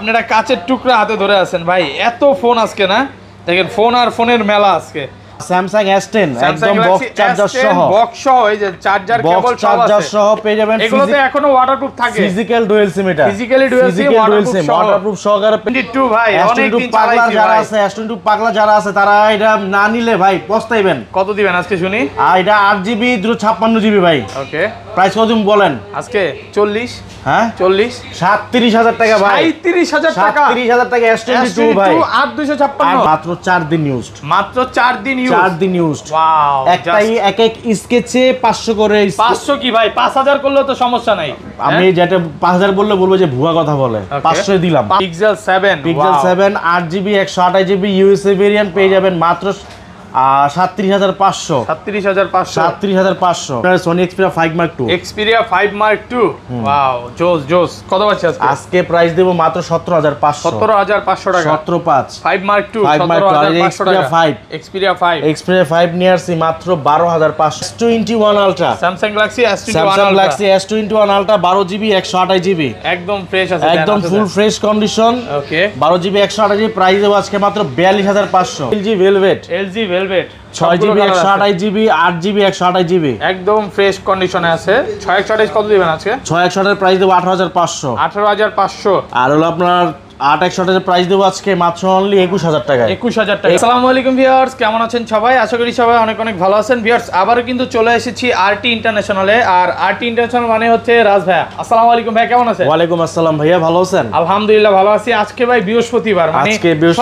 আপনারা কাচের টুকরা হাতে ধরে আছেন ভাই এত ফোন আজকে না দেখেন ফোন আর ফোনের মেলা আজকে স্যামসাং S10 একদম বক্স চার্জার সহ বক্স সহ এই যে চার্জার কেবল চার্জার সহ পেয়ে যাবেন এগুলোতে এখনো ওয়াটারপ্রুফ থাকে ফিজিক্যাল ডুয়াল সিম এটা physically dual sim waterproof waterproof সহকারে 22 ভাই পাগলা যারা আছে S22 পাগলা যারা আছে তারা এটা না নিলে ভাই পস্তাইবেন কত দিবেন আজকে শুনি আর এটা 8GB 256GB ভাই ওকে প্রাইস কত বলেন আজকে 40 হ্যাঁ 40 37000 টাকা ভাই 37000 টাকা 37000 টাকা S22 ভাই 8256 মাত্র 4 দিন ইউজড মাত্র 4 দিন ইউজ চার এক এক স্কেচে 500 করে 500 কি ভাই 5000 করলে তো সমস্যা নাই আমি হ্যাঁ? যেটা 5000 বললে বলবো যে ভুয়া কথা বলে 500 দিলাম pixel 7 Pixel 7 8GB 128GB USA variant পেয়ে যাবেন মাত্র আর মার্ক মার্ক ওয়াও জোস জোস কত আজকে আজকে প্রাইস মাত্র টাকা মার্ক মাত্র বারো এস আলট্রা আলট্রা বারো জিবি একশো আঠাশ জিবি একদম ফ্রেশ আছে একদম ফুল ফ্রেশ কন্ডিশন ওকে বারো জিবি একশো আঠাশ জিবি প্রাইস দেবো আজকে মাত্র বিয়াল্লিশ হাজার পাঁচশো LG velvet L velvet velvet একদম ফ্রেশ কন্ডিশনে আছে কত দিবেন আজকে এর প্রাইস দেব 18500 18500 আর হলো আপনার প্রাইস আজকে মাত্র অনলি টাকা টাকা আসসালামু আলাইকুম ভিউয়ার্স কেমন আছেন সবাই আশা করি সবাই অনেক অনেক ভালো আছেন ভিউয়ার্স আবারও কিন্তু চলে এসেছি আরটি ইন্টারন্যাশনালে আর আরটি ইন্টারন্যাশনাল মানে হচ্ছে রাজ ভাই আসসালামু আলাইকুম ভাই কেমন আছেন ওয়ালাইকুম আসসালাম ভাইয়া ভালো আছেন আলহামদুলিল্লাহ ভালো আছি আজকে ভাই বৃহস্পতিবার মানে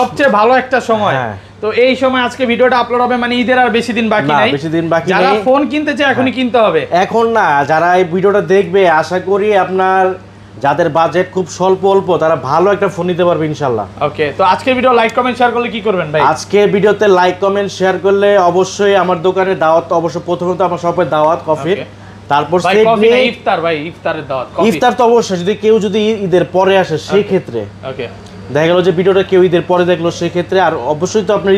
সবচেয়ে ভালো একটা সময় হ্যাঁ তো এই সময় আজকে ভিডিওটা আপলোড হবে মানে ঈদের আর বেশি দিন বাকি নাই বেশি দিন বাকি যারা ফোন কিনতে চায় এখনই হ্যাঁ। কিনতে হবে এখন না যারা এই ভিডিওটা দেখবে আশা করি আপনার যাদের বাজেট খুব স্বল্প অল্প তারা ভালো একটা ফোন নিতে পারবে ইনশাআল্লাহ ওকে তো আজকের ভিডিও লাইক কমেন্ট শেয়ার করলে কি করবেন ভাই আজকের ভিডিওতে লাইক কমেন্ট শেয়ার করলে অবশ্যই আমার দোকানে দাওয়াত অবশ্য প্রথমত আমার সবাই দাওয়াত কফি তারপর ইফতার ভাই ইফতারের দাওয়াত ইফতার তো অবশ্যই যদি কেউ যদি ঈদের পরে আসে সেই ক্ষেত্রে ওকে দেখা গেলো যে ভিডিওটা কেউ ঈদের পরে দেখলো সেক্ষেত্রে আর অবশ্যই তো আপনার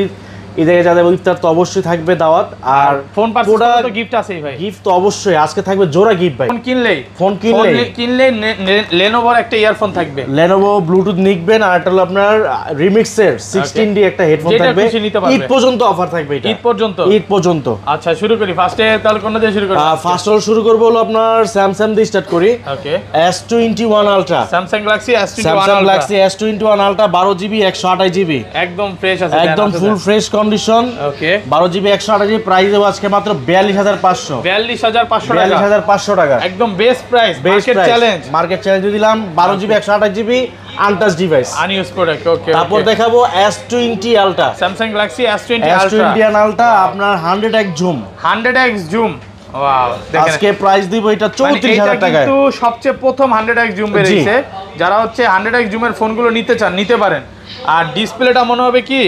ঈদে যাদের ইফতার তো অবশ্যই থাকবে দাওয়াত আর ফোন তো গিফট আছে ভাই গিফট তো অবশ্যই আজকে থাকবে জোড়া গিফট ভাই ফোন কিনলেই ফোন কিনলে কিনলে লেনোভোর একটা ইয়ারফোন থাকবে লেনোভো ব্লুটুথ নিকবেন আর এটা হলো আপনার রিমিক্সের 16 ডি একটা হেডফোন থাকবে ঈদ পর্যন্ত অফার থাকবে এটা ঈদ পর্যন্ত ঈদ পর্যন্ত আচ্ছা শুরু করি ফার্স্টে তাহলে কোন দিয়ে শুরু করব ফার্স্ট হল শুরু করব হলো আপনার স্যামসাং দিয়ে স্টার্ট করি okay S21 ultra Samsung galaxy S21 Samsung galaxy S21 ultra 12 GB একদম ফ্রেশ আছে একদম ফুল ফ্রেশ কন্ডিশন ওকে বারো জিবি একশো আঠাশ জিবি প্রাইস দেবো আজকে মাত্র বিয়াল্লিশ হাজার পাঁচশো বিয়াল্লিশ হাজার পাঁচশো পাঁচশো টাকা একদম best price challenge market challenge দিলাম বারো জিবি একশো আঠাশ GB untouch device unuse product okay তারপর দেখাবো S20 ultra Samsung Galaxy S20 Ultra S20 ultra আপনার 100x zoom 100x zoom price এটা মানে হাজার টাকা সবচেয়ে প্রথম হান্ড্রেড এক্স জুম বেরিয়েছে যারা হচ্ছে হান্ড্রেড এক্স জুমের ফোনগুলো নিতে চান নিতে পারেন আর ডিসপ্লেটা মনে হবে কি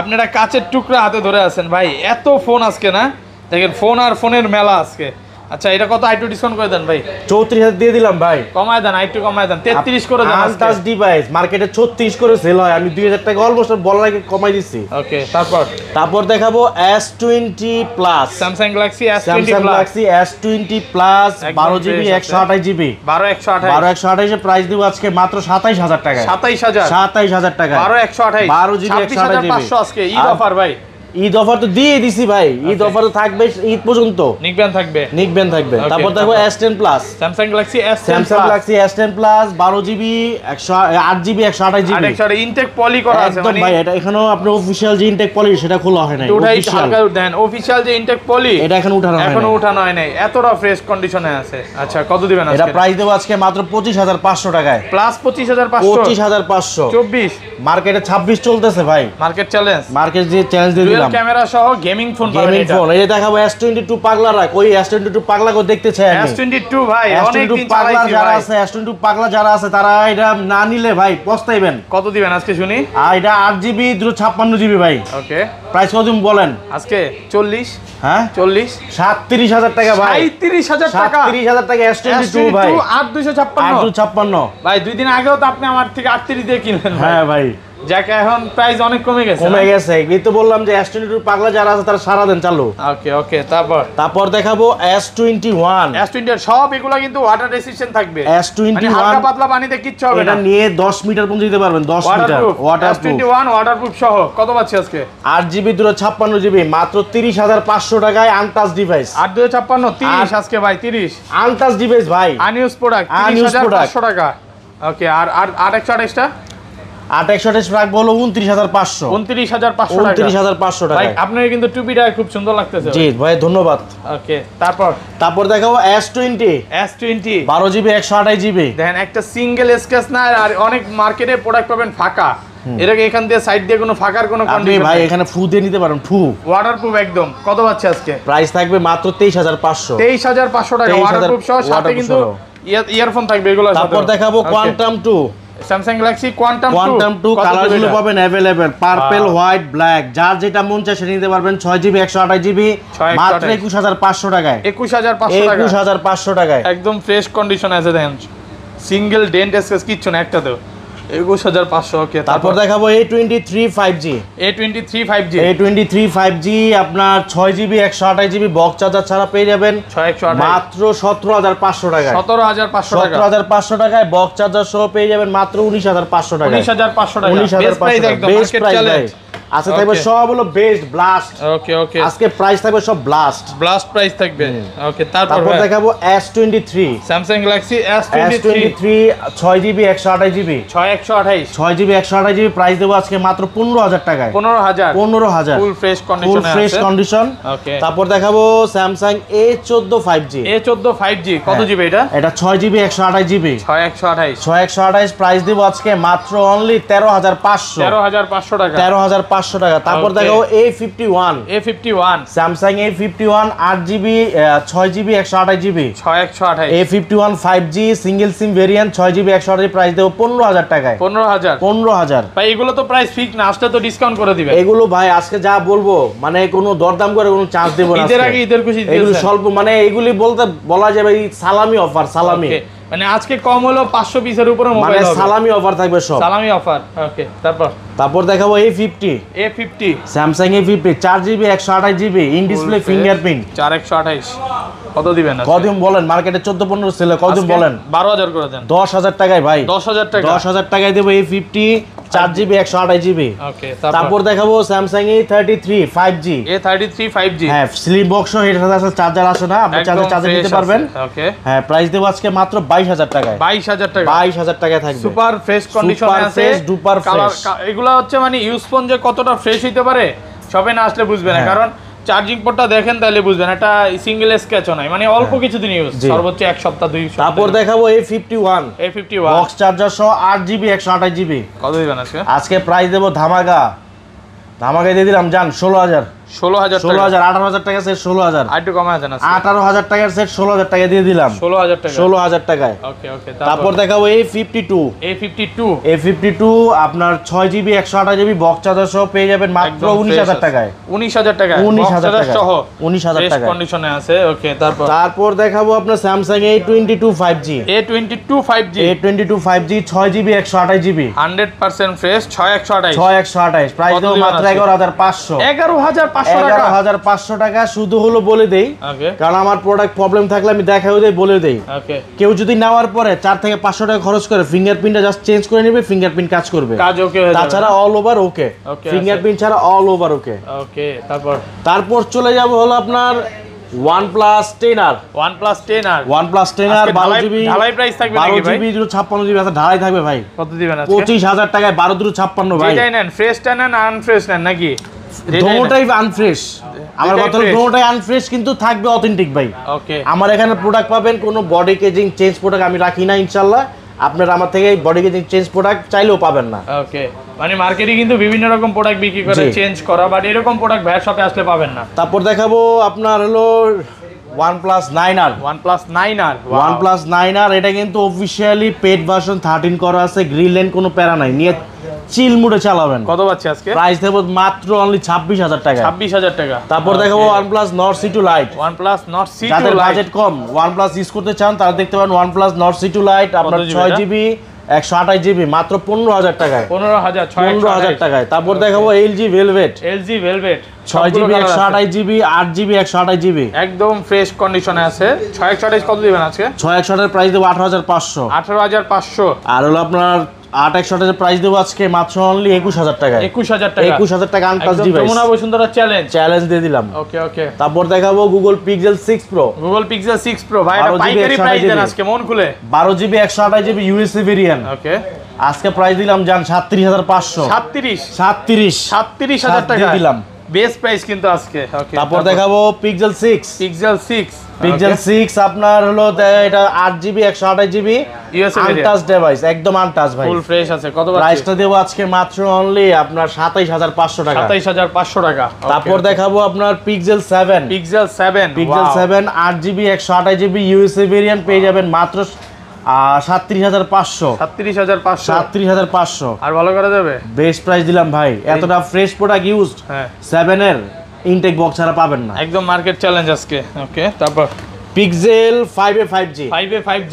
আপনারা কাচের টুকরা হাতে ধরে আছেন ভাই এত ফোন আজকে না দেখেন ফোন আর ফোনের মেলা আজকে আচ্ছা এটা কত আইটু ডিসকাউন্ট করে দেন ভাই 34000 দিয়ে দিলাম ভাই কমায় দেন আইটু কমায় দেন 33 করে দেন আলটাস ডিভাইস মার্কেটে 36 করে সেল হয় আমি 2000 টাকা অলমোস্ট বলার আগে কমাই দিছি ওকে তারপর তারপর দেখাবো S20 plus Samsung Galaxy S20 plus Samsung Galaxy S20 plus 12GB 128GB 12 128 12 128 এর প্রাইস দিব আজকে মাত্র 27000 টাকা 27000 27000 টাকা 12 128 12GB 128GB 500 আজকে ঈদ অফার ভাই ঈদ অফার তো দিয়ে দিছি ভাই ঈদ অফার তো থাকবে ঈদ পর্যন্ত নিকব্যান থাকবে নিকব্যান থাকবে তারপর দেখো S10 plus Samsung Galaxy S10 Samsung Galaxy S10 plus 12GB 108GB 128GB এটা ইনটেক পলি করা আছে মানে ভাই এটা এখনো আপনি অফিশিয়াল যে ইনটেক পলি সেটা খোলা হয় নাই ওটাই হালকা দেন অফিশিয়াল যে ইনটেক পলি এটা এখনো উঠানো হয় এখনো উঠানো হয় নাই এতটা ফ্রেশ কন্ডিশনে আছে আচ্ছা কত দিবেন আজকে এটা প্রাইস দেব আজকে মাত্র 25500 টাকায় প্লাস 25500 25500 24 মার্কেটে 26 চলতেছে ভাই মার্কেট চ্যালেঞ্জ মার্কেট যে চ্যালেঞ্জ দিয়ে দিলাম ক্যামেরা ভাই যারা আছে S22 পাগলা যারা আছে ভাই পস্তাইবেন কত দিবেন আজকে শুনি আর এটা 8GB 256GB ভাই ওকে প্রাইস কত বলেন আজকে 40 হ্যাঁ 40 37000 টাকা ভাই 37000 টাকা 37000 টাকা S22 ভাই 8256 8256 ভাই দুই দিন আগেও তো আপনি আমার থেকে 38 দিয়ে কিনলেন হ্যাঁ ভাই যাকে এখন প্রাইস অনেক কমে গেছে কমে গেছে এই তো বললাম যে পাগলা যারা আছে তারা সারা দেন চালু ওকে ওকে তারপর তারপর দেখাবো সব এগুলো কিন্তু ওয়াটার রেসিস্ট্যান্ট থাকবে মানে পাতলা পানিতে কিচ্ছু হবে না নিয়ে মিটার পর্যন্ত যেতে পারবেন মিটার সহ কত পাচ্ছি আজকে আট জিবি দুটো ছাপ্পান্ন জিবি মাত্র তিরিশ হাজার পাঁচশো টাকায় আনটাস ডিভাইস আট দুটো ছাপ্পান্ন তিরিশ আজকে ভাই তিরিশ আনটাস ডিভাইস ভাই আনইউজ প্রোডাক্ট আনইউজ টাকা ওকে আর আর আট একশো আর একশো আঠাশ রাখবো হাজার পাঁচশো উনত্রিশ হাজার পাঁচশো টাকা টোয়েন্টি এস মার্কেটে প্রোডাক্ট পাবেন ফাঁকা এটাকে এখান দিয়ে সাইড দিয়ে কোনো ফাঁকার কোনো কন্ডিশন ভাই ফু দিয়ে নিতে পারেন ফু ওয়াটারপ্রুফ একদম কত পাচ্ছে আজকে প্রাইস থাকবে মাত্র 23500 23500 টাকা ওয়াটারপ্রুফ সহ সাথে কিন্তু ইয়ারফোন থাকবে এগুলো তারপর দেখাবো quantum two Samsung galaxy quantum quantum two কালারগুলো পাবেন অ্যাভেলেবেল পার্পেল হোয়াইট ব্ল্যাক যার যেটা মন চায় সেটা নিতে পারবেন ছয় জিবি একশো আঠাশ জিবি মাত্র একুশ হাজার পাঁচশো টাকায় একুশ হাজার পাঁচশো একুশ হাজার পাঁচশো টাকায় একদম ফ্রেশ কন্ডিশন আছে দেখেন সিঙ্গেল ডেন্ট এসকেস কিচ্ছু না একটা তো আপনার ছয় জিবি একশো আঠাশ জিবি বক্স চার্জার ছাড়া পেয়ে যাবেন মাত্র সতেরো হাজার পাঁচশো টাকা সতেরো হাজার পাঁচশো সতেরো হাজার পাঁচশো টাকায় বক্স চার্জার সহ পেয়ে যাবেন মাত্র উনিশ হাজার পাঁচশো টাকা উনিশ হাজার পাঁচশো টাকা উনিশ হাজার পাঁচশো টাকা আচ্ছা, আজকে থাকবে সব হলো বেস্ট ব্লাস্ট ওকে ওকে আজকে প্রাইস থাকবে সব ব্লাস্ট ব্লাস্ট প্রাইস থাকবে ওকে তারপর দেখাবো S23 Samsung Galaxy S23 6GB 128GB 6 128 6GB 128GB price দেবো আজকে মাত্র 15000 টাকায় 15000 15000 ফুল ফ্রেশ কন্ডিশনে আছে ফুল ফ্রেশ কন্ডিশন ওকে তারপর দেখাবো Samsung A14 5G A14 5G কত জিবি হ্যাঁ। এটা এটা 6GB 128GB 6128 6128 প্রাইস দেবো আজকে মাত্র অনলি 13500 13500 টাকা 13500 পাঁচশো টাকা তারপর দেখাবো A fifty one A fifty one Samsung A fifty one আট জিবি ছয় জিবি একশো আঠাশ জিবি ছয় একশো আঠাশ A fifty one five G single sim variant ছয় জিবি একশো আঠাশ প্রাইস দেবো পনেরো হাজার টাকায় পনেরো হাজার পনেরো হাজার ভাই এগুলো তো প্রাইস ফিক্স না আসতে তো ডিসকাউন্ট করে দিবে এগুলো ভাই আজকে যা বলবো মানে কোনো দরদাম করে কোনো চান্স দেবো না ঈদের আগে ঈদের খুশি এগুলো স্বল্প মানে এগুলি বলতে বলা যাবে সালামি অফার সালামি মানে আজকে কম হলো 500 পিসের উপরে মোবাইল মানে সালামি অফার থাকবে সব সালামি অফার ওকে তারপর তারপর দেখাবো A50 A50 Samsung A50 4GB 128GB in display fingerprint 4128 কত দিবেন কদিন বলেন মার্কেটে 14 15 সেল কদিন বলেন 12000 করে দেন 10000 টাকায় ভাই 10000 টাকা 10000 টাকায় দেব A50 চার জিবি আচ্ছা। একশো আঠাশ জিবি তারপর দেখাবো Samsung A thirty three five G A thirty three হ্যাঁ স্লিপ বক্স এটার আসলে চার্জার আছে না আপনি চার্জার চার্জার নিতে পারবেন হ্যাঁ প্রাইস দেবো আজকে মাত্র বাইশ হাজার টাকায় বাইশ হাজার টাকা বাইশ হাজার টাকায় থাকবে সুপার ফ্রেশ কন্ডিশন আছে ডুপার ফ্রেশ এগুলা হচ্ছে মানে ইউজ ফোন যে কতটা ফ্রেশ হইতে পারে সবে না আসলে বুঝবে না হ্যাঁ। কারণ চার্জিং পোর্টটা দেখেন তাহলে বুঝবেন এটা সিঙ্গেল স্ক্যাচ নয় মানে অল্প হ্যাঁ। কিছুদিন ইউজ সর্বোচ্চ এক সপ্তাহ দুই সপ্তাহ তারপর দেখাবো A fifty one A fifty one box charger সহ আট জিবি একশো আঠাশ জিবি কত দিবেন আজকে আজকে প্রাইস দেবো ধামাকা ধামাকা দিয়ে দিলাম যান ষোলো হাজার তারপর দেখাবো আপনার তারপর দেখাবো আপনার Samsung A twenty two five G A twenty two five G A twenty two five G ছয় জিবি একশো আঠাশ জিবি হান্ড্রেড পার্সেন্ট ফ্রেশ ছয় একশো আঠাশ ছয় একশো আঠাশ প্রাইস মাত্র এগারো হাজার পাঁচশো এগারো হাজার পাঁচশো টাকা শুধু হলো বলে দেই কারণ আমার প্রোডাক্ট প্রবলেম থাকলে আমি দেখাও দেই বলে দেই কেউ যদি নেওয়ার পরে চার থেকে পাঁচশো টাকা খরচ করে ফিঙ্গারপ্রিন্টটা জাস্ট চেঞ্জ করে নেবে ফিঙ্গারপ্রিন্ট কাজ করবে কাজ ওকে তাছাড়া অল ওভার ওকে ফিঙ্গারপ্রিন্ট ছাড়া অল ওভার ওকে ওকে তারপর তারপর চলে যাব হলো আপনার OnePlus ঢালাই প্রাইস থাকবে ভাই 12GB 256GB আচ্ছা, ঢালাই থাকবে ভাই কত দিবেন পঁচিশ হাজার টাকায় 12 ছাপ্পান্ন ভাই যেটাই নেন ফ্রেশ আনফ্রেশ নেন নাকি দোনোটাই আনফ্রেশ আমার কথা হলো আনফ্রেশ কিন্তু থাকবে অথেন্টিক ভাই ওকে আমার এখানে প্রোডাক্ট পাবেন কোনো বডি কেজিং চেঞ্জ প্রোডাক্ট আমি রাখি না ইনশাল্লাহ আপনারা আমার থেকে বডি কেজিং চেঞ্জ প্রোডাক্ট চাইলেও পাবেন না ওকে মানে মার্কেটে কিন্তু বিভিন্ন রকম প্রোডাক্ট বিক্রি করে চেঞ্জ করা বাট এরকম প্রোডাক্ট ভাইয়ের শপে আসলে পাবেন না তারপর দেখাবো আপনার হলো OnePlus 9R OnePlus 9R OnePlus 9R এটা কিন্তু অফিশিয়ালি পেড ভার্সন 13 করা আছে গ্রিল লেন কোনো প্যারা নাই নিয়ে চিল মুডে চালাবেন কত পাচ্ছে আজকে প্রাইস দেব মাত্র অনলি 26000 টাকা 26000 টাকা তারপর দেখাবো OnePlus Nord C2 Lite OnePlus Nord C2 Lite যাদের বাজেট কম OnePlus ইউজ করতে চান তারা দেখতে পারেন OnePlus Nord C2 Lite আপনার 6GB একশো আঠাশ জিবি মাত্র পনেরো হাজার টাকায় পনেরো হাজার পনেরো হাজার টাকায় তারপর দেখাবো এলজি ভেলভেট এলজি ভেলভেট ছয় জিবি একশো আঠাশ জিবি আট জিবি একশো আঠাশ জিবি একদম ফ্রেশ কন্ডিশনে আছে ছয় একশো আঠাশ কত দিবেন আজকে ছয় একশো আঠাশ প্রাইস দেবো আঠারো হাজার পাঁচশো আঠারো হাজার পাঁচশো আর হলো আপনার আট একশো আটের প্রাইস দেবো আজকে মাত্র অনলি একুশ হাজার টাকা একুশ হাজার টাকা একুশ হাজার টাকা untouch device Jamuna Bashundhara challenge challenge দিয়ে দিলাম ওকে ওকে তারপর দেখাবো Google Pixel six Pro Google Pixel six Pro ভাই পাইকারি প্রাইস দেন আজকে মন খুলে বারো জিবি একশো আঠাশ জিবি ইউএসএ ভেরিয়েন্ট ওকে আজকে প্রাইস দিলাম যান সাতত্রিশ হাজার পাঁচশো সাতত্রিশ সাতত্রিশ সাতত্রিশ হাজার টাকা দিলাম বেস্ট প্রাইস কিন্তু আজকে তারপর দেখাবো Pixel six Pixel six Pixel 6 আপনার হলো এটা 8GB 128GB আনটাচ ডিভাইস একদম আনটাচ ভাই ফুল ফ্রেশ আছে কত প্রাইসটা দেব আজকে মাত্র অনলি আপনার 27500 টাকা 27500 টাকা তারপর দেখাবো আপনার Pixel 7 Pixel 7 Pixel 7 128 128GB USA variant পেয়ে যাবেন মাত্র সাতত্রিশ হাজার পাঁচশো সাতত্রিশ হাজার পাঁচশো হাজার পাঁচশো আর ভালো করা যাবে বেস্ট প্রাইস দিলাম ভাই এতটা ফ্রেশ প্রোডাক্ট ইউজড সেভেনের ইনটেক বক্স ছাড়া পাবেন না একদম মার্কেট চ্যালেঞ্জ আজকে ওকে তারপর pixel 5a 5G 5a 5G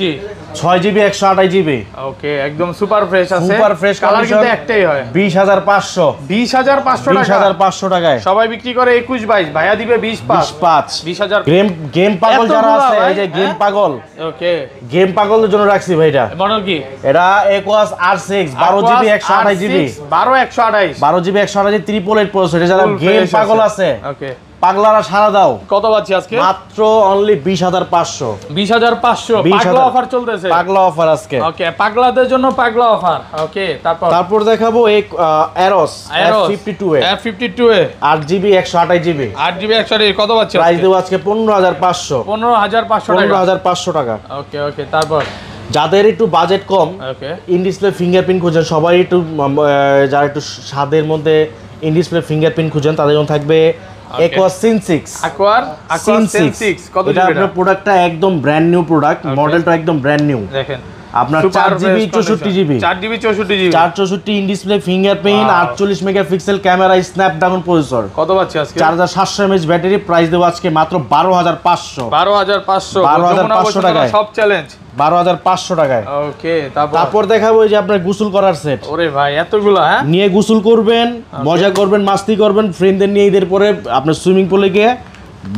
6GB 128GB okay একদম সুপার ফ্রেশ আছে সুপার ফ্রেশ কালার কিন্তু একটাই হয় 20500 20500 টাকা 20500 টাকায় সবাই বিক্রি করে 21 22 ভাইয়া দিবে 20 5 20 20000 গেম গেম পাগল যারা আছে এই যে গেম হ্যাঁ? পাগল ওকে গেম পাগলদের জন্য রাখছি ভাই এটা মডেল কি এটা Aquas R6 12GB 128GB 12 128 12GB 128 triple 8 processor যারা গেম পাগল আছে ওকে পাগলারা সারা দাও কত পাচ্ছি আজকে মাত্র অনলি বিশ হাজার পাঁচশো বিশ হাজার পাঁচশো পাগলা অফার চলতেছে পাগলা অফার আজকে ওকে পাগলাদের জন্য পাগলা অফার ওকে তারপর তারপর দেখাবো এক Arrows fifty two A fifty two A আট জিবি একশো জিবি আট জিবি একশো কত পাচ্ছি প্রাইস দেব আজকে 15500 15500 টাকা 15500 টাকা ওকে ওকে তারপর যাদের একটু বাজেট কম ইনডিসপ্লে ফিঙ্গারপ্রিন্ট খুঁজছেন সবাই একটু যারা একটু স্বাদের মধ্যে ইনডিসপ্লে ফিঙ্গারপ্রিন্ট খুঁজছেন তাদের জন্য থাকবে একোয়া সিন 6 আকোয়ার আকোয়া সিন 6 কত এটা প্রোডাক্টটা একদম ব্র্যান্ড নিউ প্রোডাক্ট মডেলটা একদম ব্র্যান্ড নিউ দেখেন ডিসপ্লে ফিঙ্গারপ্রিন্ট মেগাপিক্সেল ক্যামেরা সব চ্যালেঞ্জ বারো হাজার পাঁচশো টাকায় তারপর দেখাবো যে আপনার গোসল করার সেট ওরে ভাই হ্যাঁ? নিয়ে গোসল করবেন মজা করবেন মাস্তি করবেন ফ্রেন্ডদের নিয়ে এদের পরে আপনার সুইমিং পুলে গিয়ে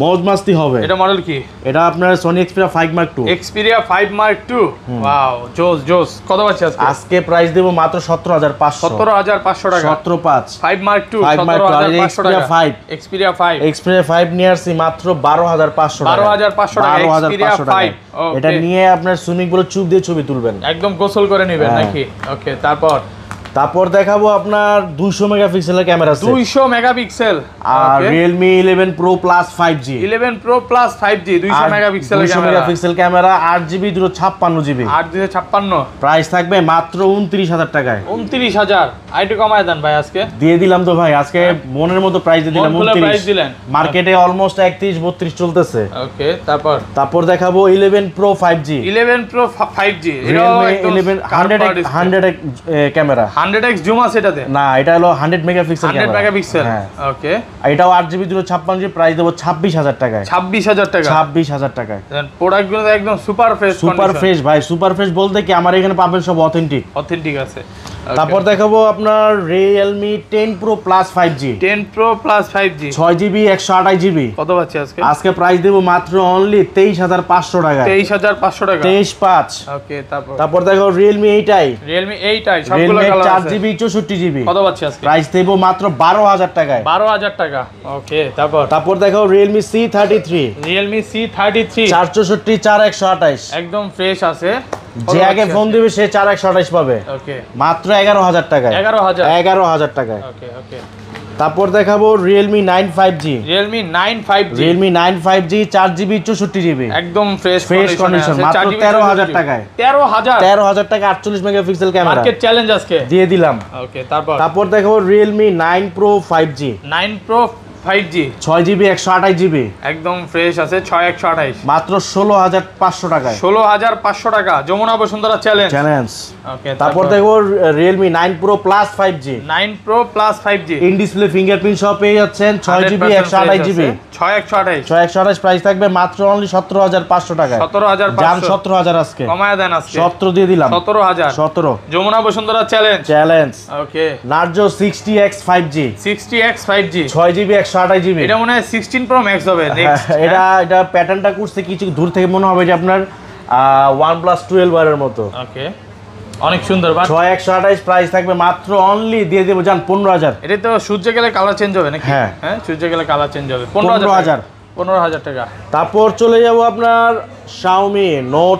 মজ মাস্তি হবে এটা মডেল কি এটা আপনার Sony Xperia 5 Mark 2 Xperia 5 Mark 2 wow জোস জোস কত আছে আজকে আজকে প্রাইস দেব মাত্র 17500 17500 টাকা 175 5 মার্ক 2 17500 টাকা 5 এক্সপিরিয়া 5 এক্সপিরিয়া 5 নিয়ে আসছি মাত্র 12500 টাকা 12500 টাকা এক্সপিরিয়া 5 এটা নিয়ে আপনার সুইমিং পুলে চুপ দিয়ে ছবি তুলবেন একদম গোসল করে নেবেন হ্যাঁ। নাকি ওকে তারপর তারপর দেখাবো আপনার দুইশো মেগাপিক্সেলের ক্যামেরা দুইশো মেগাপিক্সেল আর Realme eleven Pro plus five G eleven Pro plus five G দুইশো মেগাপিক্সেল ক্যামেরা আট জিবি দুটো ছাপ্পান্ন জিবি আট জিবি ছাপ্পান্ন প্রাইস থাকবে মাত্র উনত্রিশ হাজার টাকায় উনত্রিশ হাজার আইটু কমায় দেন ভাই আজকে দিয়ে দিলাম তো ভাই আজকে হ্যাঁ। মনের মতো প্রাইস দিয়ে দিলাম মার্কেটে হ্যাঁ। অলমোস্ট একত্রিশ বত্রিশ চলতেছে ওকে তারপর তারপর দেখাবো eleven Pro five G eleven Pro five G eleven hundred hundred camera 100x zoom আছে এটাতে না এটা হলো 100 মেগাপিক্সেল 100 মেগাপিক্সেল হ্যাঁ। ওকে এটাও 8GB জি প্রাইস দেব 26000 টাকায় 26000 টাকা 26000 টাকায় প্রোডাক্ট গুলো একদম সুপার ফ্রেশ সুপার ফ্রেশ ভাই সুপার ফ্রেশ বলতে কি আমার এখানে পাবেন সব অথেন্টিক অথেন্টিক আছে তারপর দেখাবো আপনার Realme ten Pro plus five G ten Pro plus five G ছয় জিবি একশো আঠাশ জিবি কত আছে আজকে আজকে প্রাইস দেব মাত্র অনলি তেইশ হাজার পাঁচশো টাকা তেইশ হাজার পাঁচশো টাকা তেইশ পাঁচ ওকে তারপর তারপর দেখো Realme 8i Realme Realme eight সবগুলো চার জিবি চৌষট্টি জিবি কত আছে আজকে প্রাইস দেব মাত্র বারো হাজার টাকায় বারো হাজার টাকা ওকে তারপর তারপর দেখো Realme C thirty three Realme C thirty three চৌষট্টি চার একশো আঠাশ একদম ফ্রেশ আছে যে আগে আচ্ছা। ফোন দিবে সে চার একশো আঠাশ পাবে মাত্র এগারো হাজার টাকায় এগারো হাজার এগারো হাজার টাকায় তারপর দেখাবো Realme nine five G Realme nine five Realme nine five G চার জিবি চৌষট্টি জিবি একদম ফ্রেশ ফ্রেশ কন্ডিশন মাত্র তেরো হাজার টাকায় তেরো হাজার তেরো হাজার টাকা আটচল্লিশ মেগাপিক্সেল ক্যামেরা চ্যালেঞ্জ আজকে দিয়ে দিলাম তারপর তারপর দেখাবো Realme nine Pro five G nine Pro fingerprint price থাকবে মাত্র অনলি সতেরো হাজার পাঁচশো টাকা সতেরো হাজার সতেরো হাজার আজকে সতেরো দিয়ে সতেরো হাজার সতেরো Jamuna Bashundhara challenge challenge sixty X five G sixty X five G ছয় জিবি একশো চারশো আঠাশ এটা মনে হয় সিক্সটিন প্রো ম্যাক্স হবে হ্যাঁ, হ্যাঁ, এটা এটা প্যাটার্নটা করছে কিছু দূর থেকে মনে হবে যে আপনার ওয়ান প্লাস টুয়েলভ মতো ওকে অনেক সুন্দর ছয় একশো আঠাশ প্রাইস থাকবে মাত্র অনলি দিয়ে দেবো যান পনেরো হাজার এটা তো সূর্য গেলে কালার চেঞ্জ হবে নাকি হ্যাঁ হ্যাঁ সূর্য গেলে কালার চেঞ্জ হবে পনেরো হাজার পনেরো হাজার টাকা তারপর চলে যাবো আপনার শাওমি নোট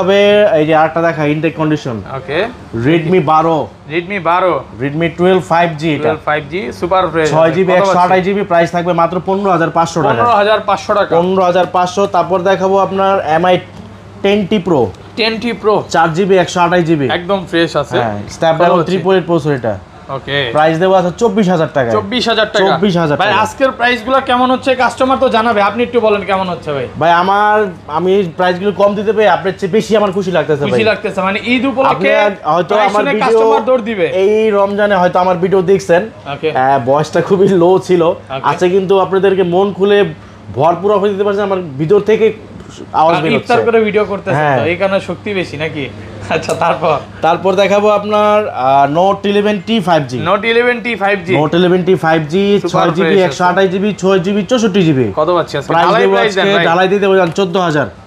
হবে এই যে আরটা দেখা intact condition okay Redmi 12 Redmi 12 Redmi 12 5G এটা 12 5G super fresh 6GB 128GB price থাকবে মাত্র 15500 টাকা 15500 টাকা 15500 তারপর দেখাবো আপনার MI 10T Pro 10T Pro 4GB 128GB একদম ফ্রেশ আছে স্ন্যাপড্রাগন 3.8 প্রসেসর এটা মানে রমজানে হয়তো আমার ভিডিও দেখছেন হ্যাঁ, বয়সটা খুবই লো ছিল আছে কিন্তু আপনাদেরকে মন খুলে ভরপুর অফার দিতে পারছেন আমার ভিডিও থেকে আওয়াজ করে ভিডিও করতে হ্যাঁ। তো এই কারণে শক্তি বেশি নাকি আচ্ছা তারপর তারপর দেখাবো আপনার Note eleven T five G Note eleven T five G Note eleven T five G ছয় জিবি একশো আঠাশ জিবি ছয় জিবি চৌষট্টি জিবি কত পাচ্ছি ঢালাই দিয়ে দেবো চোদ্দ হাজার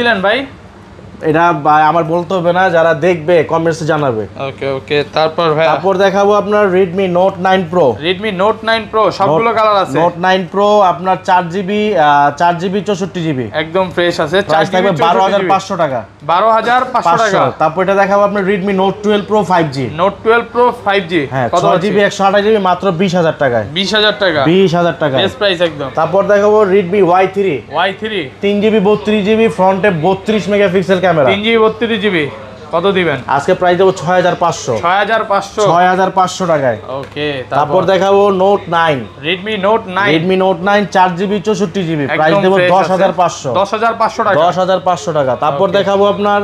দিলেন ভাই এটা আমার বলতে হবে না যারা দেখবে কমেন্টসে জানাবে ওকে ওকে তারপর ভাই তারপর দেখাবো আপনার Redmi Note 9 Pro Redmi Note 9 Pro সবগুলো কালার আছে Note 9 Pro আপনার 4GB 4GB 64GB একদম ফ্রেশ আছে 4GB 12500 টাকা 12500 টাকা তারপর এটা দেখাবো আপনার Redmi Note 12 Pro 5G Note 12 Pro 5G হ্যাঁ, কত হ্যাঁ 6GB 128GB মাত্র 20000 টাকায় 20000 টাকা 20000 টাকা বেস্ট প্রাইস একদম তারপর দেখাবো Redmi Y3 Y3 3GB 32GB ফ্রন্টে 32 মেগাপিক্সেল ক্যামেরা তারপর দেখাবো আপনার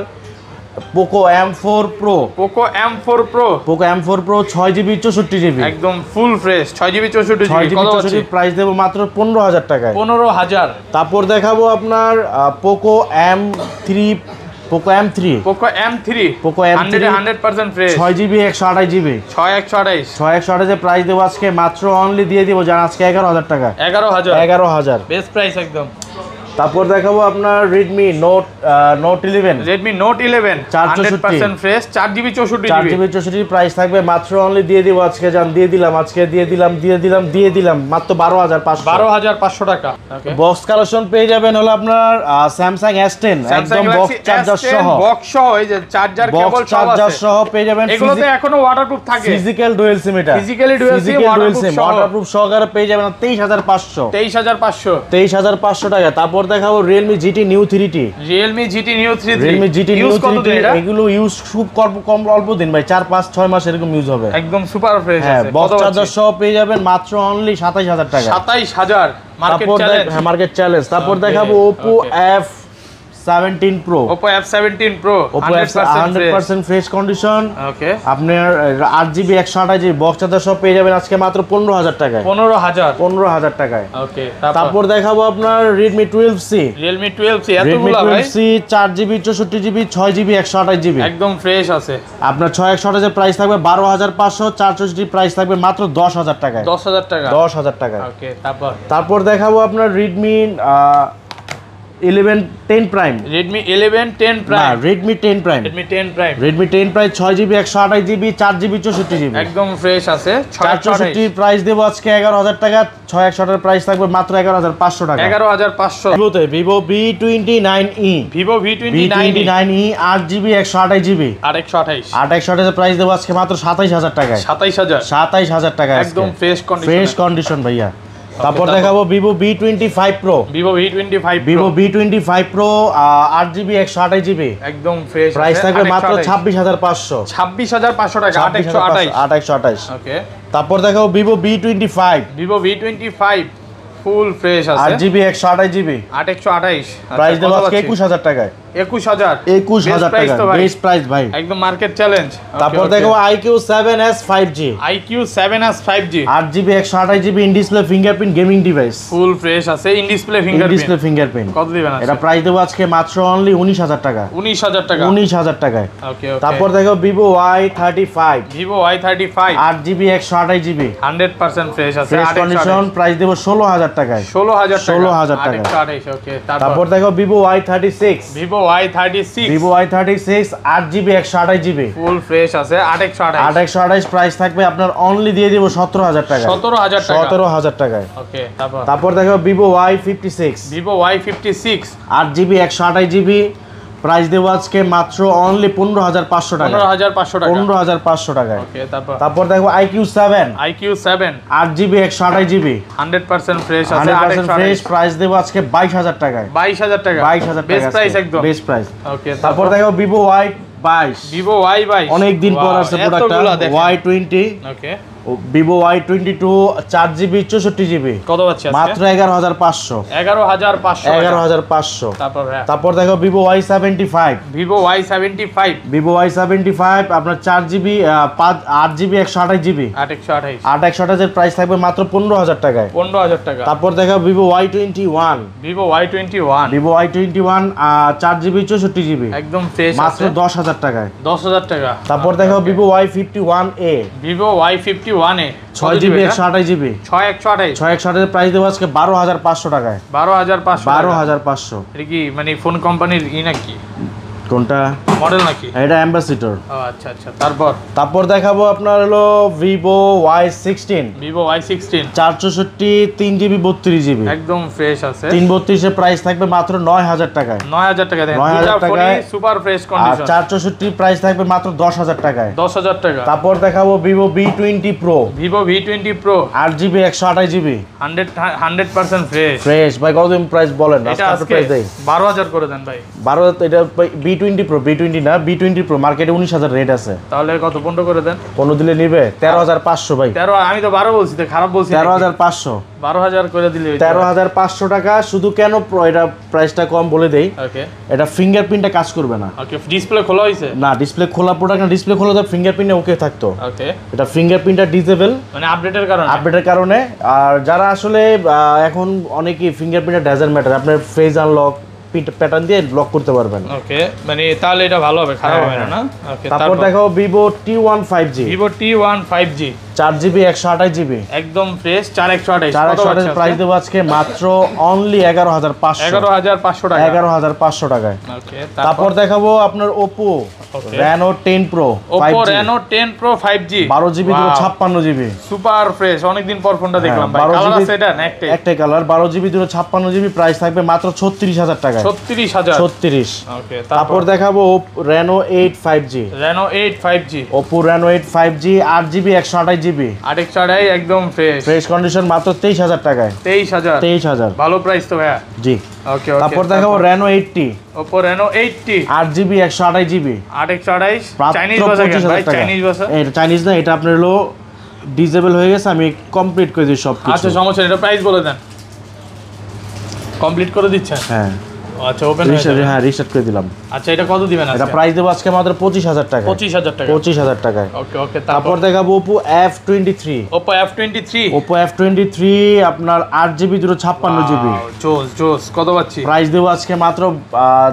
Poco M four Pro Poco M four Pro Poco M four Pro ছয় জিবি চৌষট্টি জিবি একদম ফুল ফ্রেশ ছয় জিবি চৌষট্টি ছয় জিবি চৌষট্টি প্রাইস দেবো মাত্র পনেরো হাজার টাকায় পনেরো হাজার তারপর দেখাবো আপনার Poco M three Poco M three Poco M three Poco M three hundred percent fresh ছয় জিবি একশো আঠাশ জিবি ছয় একশো আঠাশ ছয় একশো আঠাশের প্রাইস দেবো আজকে মাত্র অনলি দিয়ে দিব যেন আজকে এগারো হাজার টাকা এগারো হাজার এগারো হাজার বেস্ট প্রাইস একদম তারপর দেখাবো আপনার Redmi Note Note 11 Redmi Note 11 100% percent fresh চার জিবি চৌষট্টি চার প্রাইস থাকবে মাত্র অনলি দিয়ে দিব আজকে জান দিয়ে দিলাম আজকে দিয়ে দিলাম দিয়ে দিলাম দিয়ে দিলাম মাত্র 12500 12500 পাঁচশো বারো টাকা বক্স কালেকশন পেয়ে যাবেন হলো আপনার Samsung S10 একদম বক্স চার্জার সহ বক্স সহ এই যে চার্জার কেবল সহ চার্জার সহ পেয়ে যাবেন এগুলোতে এখনো ওয়াটারপ্রুফ থাকে ফিজিক্যাল ডুয়েল সিম এটা ফিজিক্যালি ডুয়েল সিম ওয়াটারপ্রুফ সহকারে পেয়ে যাবেন তেইশ হাজার পাঁচশো তেইশ হাজার পাঁচশো টাকা তারপর দেখাবো Realme GT New 3T Realme GT New 3T Realme GT use কত দিন এটা এগুলো ইউজ খুব কম কম অল্প দিন ভাই 4 5 6 মাস এরকম ইউজ হবে একদম সুপার হ্যাঁ, ফ্রেশ আছে হ্যাঁ বক্স চার্জার সহ পেয়ে যাবেন মাত্র অনলি 27000 টাকা 27000 মার্কেট চ্যালেঞ্জ হ্যাঁ মার্কেট চ্যালেঞ্জ তারপর দেখাবো Oppo F 17 Pro Oppo F17 Pro Oppo F17 100% fresh condition okay আপনার 8GB 128GB বক্স চার্জার সব পেয়ে যাবেন আজকে মাত্র 15000 টাকায় 15000 15000 টাকায় ওকে তারপর দেখাবো আপনার Redmi 12C Realme 12C এতগুলো ভাই 12C 4GB 64GB 6GB 128GB একদম ফ্রেশ আছে আপনার 6 128 প্রাইস থাকবে 12500 464 প্রাইস থাকবে মাত্র 10000 টাকায় 10000 টাকা 10000 টাকা ওকে তারপর তারপর দেখাবো আপনার Redmi eleven ten prime Redmi eleven ten prime Redmi ten prime Redmi ten prime Redmi ten prime ছয় জিবি একশো আঠাশ জিবি চার জিবি চৌষট্টি জিবি একদম ফ্রেশ আছে চার চৌষট্টি প্রাইস দেবো আজকে এগারো হাজার টাকা ছয় একশো আঠার প্রাইস থাকবে মাত্র এগারো হাজার পাঁচশো টাকা এগারো হাজার পাঁচশো ভিভোতে Vivo V twenty nine E Vivo V twenty nine E আট জিবি একশো আঠাশ জিবি আর একশো আঠাশ আট একশো আঠাশের প্রাইস দেবো আজকে মাত্র সাতাইশ হাজার টাকা সাতাইশ হাজার সাতাইশ হাজার টাকা একদম ফ্রেশ কন্ডিশন ফ্রেশ কন্ডিশন ভাইয়া তারপর দেখাবো Vivo V twenty five Pro Vivo V twenty five Vivo V twenty five Pro আট জিবি একশো আঠাশ জিবি একদম ফ্রেশ প্রাইস থাকবে মাত্র ছাব্বিশ হাজার পাঁচশো ছাব্বিশ হাজার পাঁচশো টাকা আট একশো আঠাশ আট একশো ওকে তারপর দেখাবো Vivo V twenty five Vivo V twenty five full fresh আট জিবি একশো আঠাশ জিবি আট একশো আঠাশ প্রাইস আচ্ছা, দেবো একুশ হাজার টাকায় তারপর দেখো হাজার টাকা Vivo Y thirty five Vivo Y thirty five আট একশো হান্ড্রেড পার্সেন্ট ফ্রেশ আছে ষোলো হাজার টাকায় ষোলো হাজার ষোলো হাজার টাকা তারপর দেখো Vivo Y thirty six Vivo Vivo Y thirty six Vivo Y thirty six আট জিবি একশো আঠাশ জিবি ফুল ফ্রেশ আছে আট একশো আঠাশ আট একশো আঠাশ প্রাইস থাকবে আপনার অনলি দিয়ে দিব সতেরো হাজার টাকা সতেরো হাজার সতেরো হাজার টাকায় তারপর তারপর দেখো Vivo Y fifty six Vivo Y fifty six আট জিবি একশো আঠাশ জিবি প্রাইস দেবো আজকে মাত্র অনলি পনেরো হাজার পাঁচশো টাকা হাজার পাঁচশো টাকা পনেরো হাজার পাঁচশো টাকায় তারপর দেখো দেখবো আইকিউ সেভেন আইকিউ সেভেন আট জিবি একশো আঠাশ GB hundred percent fresh hundred percent fresh price দেবো আজকে বাইশ হাজার টাকায় বাইশ হাজার টাকা বাইশ হাজার বেস্ট প্রাইস একদম বেস্ট প্রাইস ওকে তারপর দেখো ভিভো ওয়াই বাইশ ভিভো ওয়াই বাইশ অনেকদিন পর আসছে প্রোডাক্টটা Y twenty okay Vivo Y twenty two চার জিবি চৌষট্টি জিবি কত পাচ্ছি মাত্র এগারো হাজার পাঁচশো এগারো হাজার পাঁচশো এগারো হাজার পাঁচশো তারপর হ্যাঁ। দেখো Vivo Y seventy five Vivo Y seventy five Vivo Y seventy five আপনার চার জিবি পাঁচ আট জিবি একশো আঠাশ জিবি আট একশো আঠাশ আট একশো আঠাশের প্রাইস থাকবে মাত্র পনেরো হাজার টাকায় পনেরো হাজার টাকা তারপর দেখো Vivo Y twenty one Vivo Y twenty one Vivo Y twenty one চার জিবি চৌষট্টি জিবি একদম মাত্র দশ হাজার টাকায় দশ হাজার টাকা তারপর দেখো Vivo Y fifty one A Vivo Y fifty ওয়ানে ছয় জিবি একশো আঠাশ জিবি ছয় একশো আঠাশ ছয় একশো আঠাশের প্রাইস দেবো বারো হাজার পাঁচশো টাকায় বারো হাজার পাঁচশো বারো হাজার পাঁচশো এটা কি মানে ফোন কোম্পানির ই নাকি কোনটা মডেল নাকি এটা অ্যাম্বাসিডর আচ্ছা আচ্ছা তারপর তারপর দেখাবো আপনার হলো Vivo Y sixteen Vivo Y sixteen চার তিন জিবি বত্রিশ জিবি একদম ফ্রেশ আছে তিন বত্রিশের প্রাইস থাকবে মাত্র নয় হাজার টাকায় নয় হাজার টাকায় নয় হাজার টাকায় সুপার ফ্রেশ কন্ডিশন চার প্রাইস থাকবে মাত্র দশ হাজার টাকায় দশ হাজার টাকা তারপর দেখাবো Vivo V twenty Pro Vivo V twenty Pro আট জিবি একশো আঠাশ GB hundred hundred percent fresh fresh ভাই কতদিন প্রাইস বলেন বারো হাজার করে দেন ভাই বারো এটা V twenty Pro V twenty না বি টোয়েন্টি প্রো মার্কেটে উনিশ হাজার রেট আছে তাহলে কত পনেরো করে দেন পনেরো দিলে নিবে তেরো হাজার পাঁচশো ভাই তেরো আমি তো বারো বলছি খারাপ বলছি তেরো হাজার পাঁচশো বারো হাজার করে দিলে তেরো হাজার পাঁচশো টাকা শুধু কেন এটা প্রাইসটা কম বলে দেই এটা এটা ফিঙ্গারপ্রিন্টটা কাজ করবে না ওকে ডিসপ্লে খোলা হয়েছে না ডিসপ্লে খোলা প্রোডাক্ট না ডিসপ্লে খোলা তো ফিঙ্গারপ্রিন্টে ওকে থাকতো এটা এটা ফিঙ্গারপ্রিন্টটা ডিজেবল মানে আপডেটের কারণে আপডেটের কারণে আর যারা আসলে এখন অনেকেই ফিঙ্গারপ্রিন্টের ডাজেন্ট ম্যাটার আপনার ফেস আনলক প্যাটার্ন দিয়ে ব্লক করতে পারবেন ওকে মানে তাহলে এটা ভালো হবে খারাপ হ্যাঁ, হবে না ওকে হ্যাঁ। তারপর দেখো Vivo T one five G Vivo T one five G চার জিবি একশো আঠাশ জিবি একদম ফ্রেশ চার একশো আঠাশ চার একশো প্রাইস দেবো আজকে মাত্র অনলি এগারো হাজার পাঁচশো এগারো হাজার পাঁচশো টাকা এগারো হাজার পাঁচশো টাকায় তারপর দেখাবো আপনার Oppo Reno ten Pro Oppo Reno ten Pro five G বারো জিবি ছাপ্পান্ন জিবি সুপার ফ্রেশ অনেকদিন পর ফোনটা হ্যাঁ, দেখলাম বারো জিবি একটাই কালার বারো জিবি দুটো ছাপ্পান্ন জিবি প্রাইস থাকবে মাত্র ছত্রিশ হাজার টাকা ছত্রিশ হাজার ছত্রিশ তারপর দেখাবো Reno eight five G Reno eight five G Oppo Reno eight five G আট জিবি একশো আঠাশ জিবি আট একশো একদম ফ্রেশ ফ্রেশ কন্ডিশন মাত্র তেইশ হাজার টাকায় তেইশ হাজার তেইশ হাজার ভালো প্রাইস তো ভাইয়া জি তারপর দেখাবো Reno eight T Oppo Reno eight T আট জিবি একশো আড়াই জিবি আট একশো চাইনিজ চাইনিজ চাইনিজ না এটা আপনার হলো ডিজেবল হয়ে গেছে আমি কমপ্লিট করে দিই সব আচ্ছা সমস্যা এটা প্রাইস বলে দেন কমপ্লিট করে দিচ্ছেন হ্যাঁ আচ্ছা ওপেন হ্যাঁ রিস্টার্ট করে দিলাম আচ্ছা এটা কত দিবেন এটা প্রাইস দেবো আজকে মাত্র পঁচিশ হাজার টাকা পঁচিশ হাজার টাকা পঁচিশ হাজার টাকায় ওকে ওকে তারপর দেখাবো Oppo F twenty three Oppo F twenty three Oppo F twenty three আপনার আট জিবি দুটো ছাপ্পান্ন জিবি জোস জোস কত পাচ্ছি প্রাইস দেবো আজকে মাত্র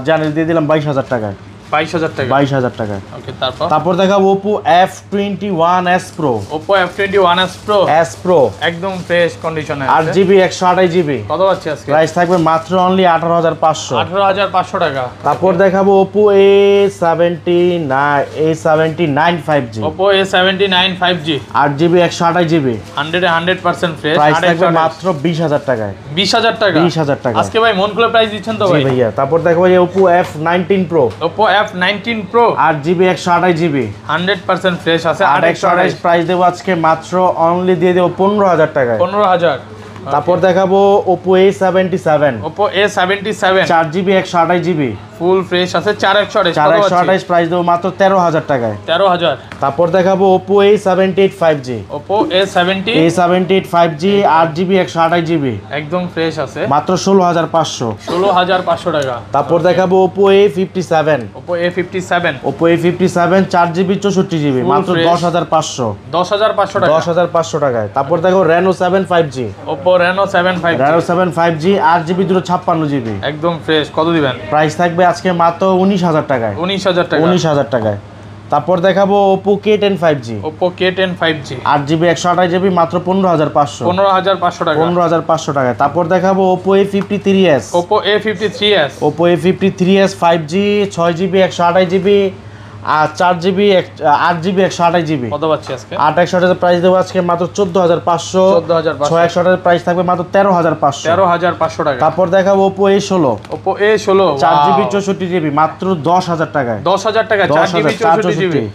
জানিয়ে দিয়ে দিলাম বাইশ হাজার টাকায় 22000 টাকা 22000 টাকা ওকে তারপর তারপর দেখাবো Oppo F21s Pro Oppo F21s Pro S Pro একদম ফ্রেশ কন্ডিশনে 8GB 128GB কত টাকা তারপর দেখাবো টাকা আজকে ভাই মন প্রাইস দিচ্ছেন তো তারপর দেখো এই Oppo F19 Pro Oppo F19 Pro 8GB 128GB 100% fresh আছে 128 প্রাইস দেব আজকে মাত্র অনলি দিয়ে দেব 15000 টাকায় 15000 তারপর দেখাবো Oppo A77 Oppo A77 4GB 128GB full fresh আছে 4128 4128 প্রাইস দেব মাত্র 13000 টাকায় 13000 তারপর দেখাবো Oppo A78 5G Oppo A70 A78 5G একদম ফ্রেশ আছে মাত্র 16500 16500 টাকা তারপর দেখাবো Oppo A57 Oppo A57 Oppo A57 4GB 64GB মাত্র 10500 10500 টাকা 10500 টাকায় তারপর দেখো Reno 7 5G Oppo Reno 7 5G Reno 7 5G একদম ফ্রেশ কত দিবেন প্রাইস থাকবে আজকে মাত্র উনিশ হাজার টাকায় উনিশ হাজার টাকা উনিশ হাজার টাকায় তারপর দেখাবো Oppo K ten five G Oppo K ten five G আট জিবি একশো আঠাশ জিবি মাত্র পনেরো হাজার পাঁচশো পনেরো হাজার পাঁচশো টাকা পনেরো হাজার পাঁচশো টাকা তারপর দেখাবো Oppo A fifty three S Oppo A fifty three S Oppo A fifty three S five G ছয় জিবি একশো আঠাশ জিবি আর চার জিবি আট জিবি একশো আঠাশ জিবি আট একশো আঠাশের প্রাইস দেবো আজকে মাত্র চোদ্দ হাজার পাঁচশো চোদ্দ হাজার ছয় একশো আঠাশের প্রাইস থাকবে মাত্র তেরো হাজার পাঁচশো তেরো হাজার পাঁচশো টাকা তারপর দেখাবো ওপো এ ষোলো ওপো এ ষোলো চার জিবি চৌষট্টি জিবি মাত্র দশ হাজার টাকায় দশ হাজার টাকা চার জিবি চৌষট্টি জিবি